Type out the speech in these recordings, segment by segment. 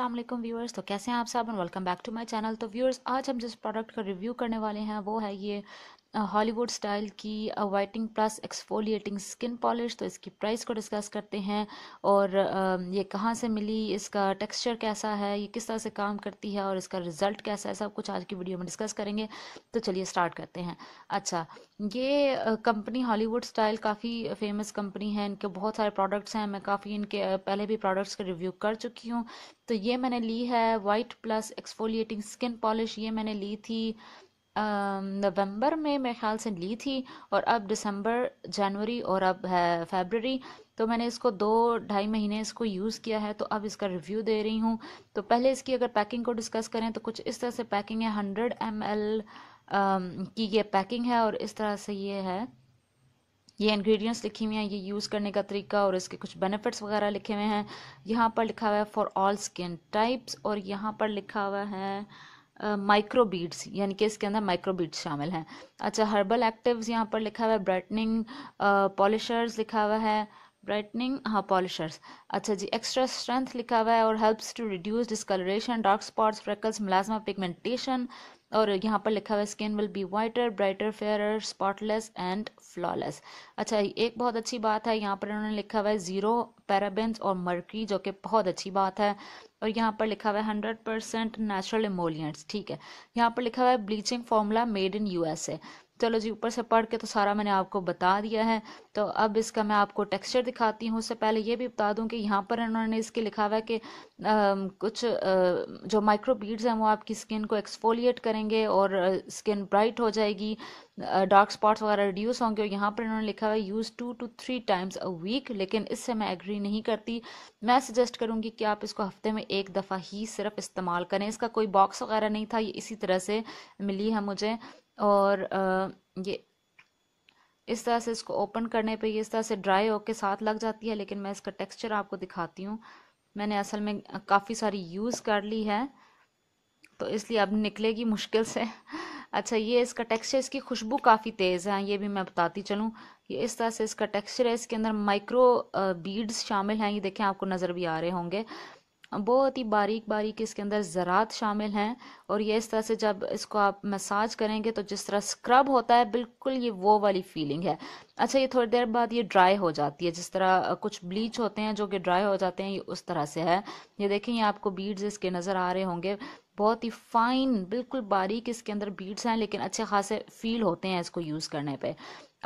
वालेकुम व्यूअर्स तो कैसे हैं आप साहब welcome back to my channel तो व्यूअर्स आज हम जिस प्रोडक्ट का रिव्यू करने वाले हैं वो है ये हॉलीवुड स्टाइल की whitening plus exfoliating skin polish तो इसकी प्राइस को डिस्कस करते हैं और ये कहाँ से मिली इसका टेक्सचर कैसा है ये किस तरह से काम करती है और इसका रिजल्ट कैसा है सब कुछ आज की वीडियो में डिस्कस करेंगे तो चलिए स्टार्ट करते हैं अच्छा ये कंपनी हॉलीवुड स्टाइल काफ़ी फेमस कंपनी है इनके बहुत सारे प्रोडक्ट्स हैं मैं काफ़ी इनके पहले भी प्रोडक्ट्स का रिव्यू कर चुकी हूँ तो ये मैंने ली है white plus exfoliating skin polish ये मैंने ली थी नवंबर में मेरे ख्याल से ली थी और अब दिसंबर जनवरी और अब है फेबररी तो मैंने इसको दो ढाई महीने इसको यूज़ किया है तो अब इसका रिव्यू दे रही हूँ तो पहले इसकी अगर पैकिंग को डिस्कस करें तो कुछ इस तरह से पैकिंग है हंड्रेड एम की ये पैकिंग है और इस तरह से ये है ये इंग्रेडिएंट्स लिखी हुई हैं ये यूज़ करने का तरीका और इसके कुछ बेनिफिट्स वगैरह लिखे हुए हैं यहाँ पर लिखा हुआ है फॉर ऑल स्किन टाइप्स और यहाँ पर लिखा हुआ है माइक्रोबीड्स यानी कि इसके अंदर माइक्रोबीड्स शामिल हैं अच्छा हर्बल एक्टिव्स यहाँ पर लिखा हुआ है ब्राइटनिंग पॉलिशर्स लिखा हुआ है ब्राइटनिंग हाँ पॉलिशर्स अच्छा जी एक्स्ट्रा स्ट्रेंथ लिखा हुआ है और helps to reduce discolouration dark spots freckles melasma pigmentation और यहाँ पर लिखा हुआ skin will be whiter brighter fair spotless and flawless अच्छा एक बहुत अच्छी बात है यहाँ पर उन्होंने लिखा हुआ है ज़ीरो पैराबेंस और मर्की जो कि बहुत अच्छी बात है और यहाँ पर लिखा हुआ है हंड्रेड परसेंट नेचुरल इमोलियंट्स ठीक है यहाँ पर लिखा हुआ है bleaching formula made in USA चलो जी ऊपर से पढ़ के तो सारा मैंने आपको बता दिया है तो अब इसका मैं आपको टेक्सचर दिखाती हूँ उससे पहले ये भी बता दूँ कि यहाँ पर इन्होंने इसके लिखा हुआ है कि आ, कुछ आ, जो माइक्रो बीड्स हैं वो आपकी स्किन को एक्सफोलिएट करेंगे और स्किन ब्राइट हो जाएगी डार्क स्पॉट्स वगैरह रिड्यूस होंगे और यहाँ पर इन्होंने लिखा हुआ है use two to three times a week लेकिन इससे मैं एग्री नहीं करती मैं सजेस्ट करूँगी कि आप इसको हफ्ते में एक दफ़ा ही सिर्फ इस्तेमाल करें इसका कोई बॉक्स वगैरह नहीं था ये इसी तरह से मिली है मुझे और ये इस तरह से इसको ओपन करने पे ये इस तरह से ड्राई होके साथ लग जाती है लेकिन मैं इसका टेक्सचर आपको दिखाती हूँ मैंने असल में काफ़ी सारी यूज़ कर ली है तो इसलिए अब निकलेगी मुश्किल से अच्छा ये इसका टेक्सचर इसकी खुशबू काफ़ी तेज़ है ये भी मैं बताती चलूँ ये इस तरह से इसका टेक्सचर है इसके अंदर माइक्रो बीड्स शामिल हैं ये देखें आपको नज़र भी आ रहे होंगे बहुत ही बारीक बारीक इसके अंदर ज़रात शामिल हैं और ये इस तरह से जब इसको आप मसाज करेंगे तो जिस तरह स्क्रब होता है बिल्कुल ये वो वाली फीलिंग है अच्छा ये थोड़ी देर बाद ये ड्राई हो जाती है जिस तरह कुछ ब्लीच होते हैं जो कि ड्राई हो जाते हैं ये उस तरह से है ये देखें ये आपको बीड्स इसके नज़र आ रहे होंगे बहुत ही फाइन बिल्कुल बारीक इसके अंदर बीड्स हैं लेकिन अच्छे खासे फील होते हैं इसको यूज़ करने पर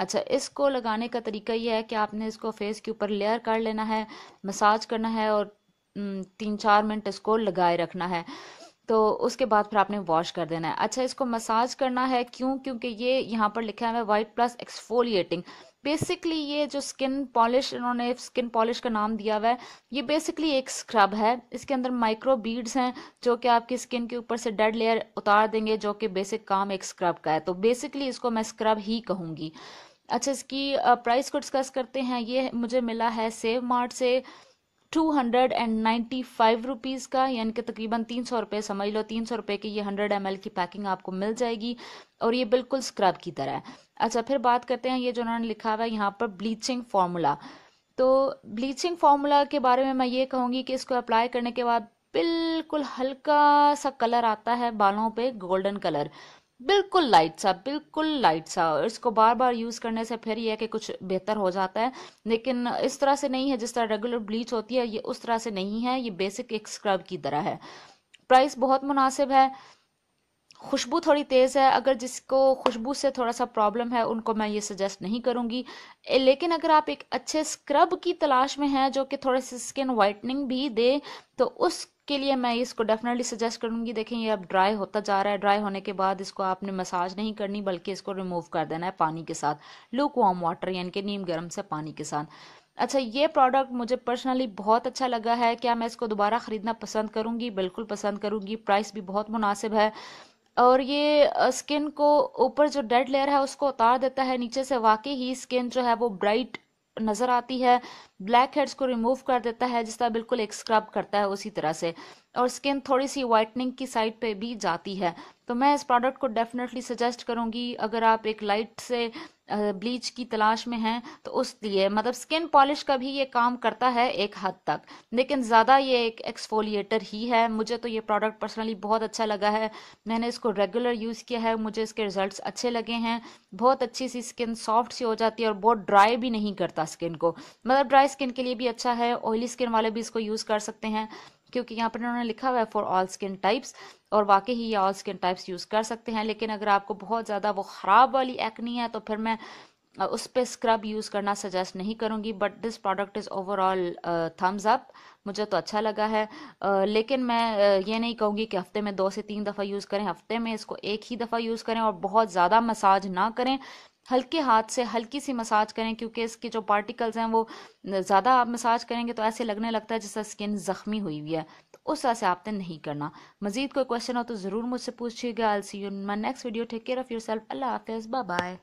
अच्छा इसको लगाने का तरीका ये है कि आपने इसको फेस के ऊपर लेयर कर लेना है मसाज करना है और तीन चार मिनट इसको लगाए रखना है तो उसके बाद फिर आपने वॉश कर देना है अच्छा इसको मसाज करना है क्यों क्योंकि ये यहाँ पर लिखा है वाइट प्लस एक्सफोलिएटिंग बेसिकली ये जो स्किन पॉलिश इन्होंने स्किन पॉलिश का नाम दिया हुआ है ये बेसिकली एक स्क्रब है इसके अंदर माइक्रो बीड्स हैं जो कि आपकी स्किन के ऊपर से डेड लेयर उतार देंगे जो कि बेसिक काम एक स्क्रब का है तो बेसिकली इसको मैं स्क्रब ही कहूँगी अच्छा इसकी प्राइस को डिस्कस करते हैं ये मुझे मिला है सेव मार्ट से two hundred and ninety five rupees का यानी कि तकरीबन तीन सौ रुपये समझ लो तीन सौ रुपये की ये हंड्रेड एम की पैकिंग आपको मिल जाएगी और ये बिल्कुल स्क्रब की तरह है अच्छा फिर बात करते हैं ये जो उन्होंने लिखा हुआ है यहाँ पर ब्लीचिंग फार्मूला तो ब्लीचिंग फार्मूला के बारे में मैं ये कहूँगी कि इसको अप्लाई करने के बाद बिल्कुल हल्का सा कलर आता है बालों पे गोल्डन कलर बिल्कुल लाइट सा बिल्कुल लाइट सा इसको बार बार यूज़ करने से फिर यह कि कुछ बेहतर हो जाता है लेकिन इस तरह से नहीं है जिस तरह रेगुलर ब्लीच होती है ये उस तरह से नहीं है ये बेसिक एक स्क्रब की तरह है प्राइस बहुत मुनासिब है खुशबू थोड़ी तेज़ है अगर जिसको खुशबू से थोड़ा सा प्रॉब्लम है उनको मैं ये सजेस्ट नहीं करूँगी लेकिन अगर आप एक अच्छे स्क्रब की तलाश में हैं जो कि थोड़े से स्किन वाइटनिंग भी दे तो उस उसके लिए मैं इसको डेफिनेटली सजेस्ट करूंगी देखें ये अब ड्राई होता जा रहा है ड्राई होने के बाद इसको आपने मसाज नहीं करनी बल्कि इसको रिमूव कर देना है पानी के साथ लूक वार्म वाटर यानी कि नीम गर्म से पानी के साथ अच्छा ये प्रोडक्ट मुझे पर्सनली बहुत अच्छा लगा है क्या मैं इसको दोबारा ख़रीदना पसंद करूँगी बिल्कुल पसंद करूँगी प्राइस भी बहुत मुनासिब है और ये स्किन को ऊपर जो डेड लेयर है उसको उतार देता है नीचे से वाकई ही स्किन जो है वो ब्राइट नज़र आती है ब्लैक हेड्स को रिमूव कर देता है जिस तरह बिल्कुल एक स्क्रब करता है उसी तरह से और स्किन थोड़ी सी वाइटनिंग की साइड पे भी जाती है तो मैं इस प्रोडक्ट को डेफिनेटली सजेस्ट करूंगी अगर आप एक लाइट से ब्लीच की तलाश में हैं तो उस लिए मतलब स्किन पॉलिश का भी ये काम करता है एक हद तक लेकिन ज़्यादा ये एक एक्सफोलिएटर ही है मुझे तो ये प्रोडक्ट पर्सनली बहुत अच्छा लगा है मैंने इसको रेगुलर यूज़ किया है मुझे इसके रिजल्ट अच्छे लगे हैं बहुत अच्छी सी स्किन सॉफ्ट सी हो जाती है और बहुत ड्राई भी नहीं करता स्किन को मतलब ड्राई स्किन के लिए भी अच्छा है ऑयली स्किन वाले भी इसको यूज़ कर सकते हैं क्योंकि यहाँ पर इन्होंने लिखा हुआ है फॉर ऑल स्किन टाइप्स और वाकई ही ये ऑल स्किन टाइप्स यूज़ कर सकते हैं लेकिन अगर आपको बहुत ज़्यादा वो ख़राब वाली एक्नी है तो फिर मैं उस पर स्क्रब यूज़ करना सजेस्ट नहीं करूँगी but this product is overall thumbs up मुझे तो अच्छा लगा है लेकिन मैं ये नहीं कहूँगी कि हफ्ते में दो से तीन दफ़ा यूज़ करें हफ्ते में इसको एक ही दफ़ा यूज़ करें और बहुत ज़्यादा मसाज ना करें हल्के हाथ से हल्की सी मसाज करें क्योंकि इसके जो पार्टिकल्स हैं वो ज़्यादा आप मसाज करेंगे तो ऐसे लगने लगता है जैसा स्किन ज़ख्मी हुई हुई है तो उस तरह से आपने नहीं करना मजीद कोई क्वेश्चन हो तो ज़रूर मुझसे पूछिएगा I see you my next video take care of your self अल्लाह हाफिज़ बाय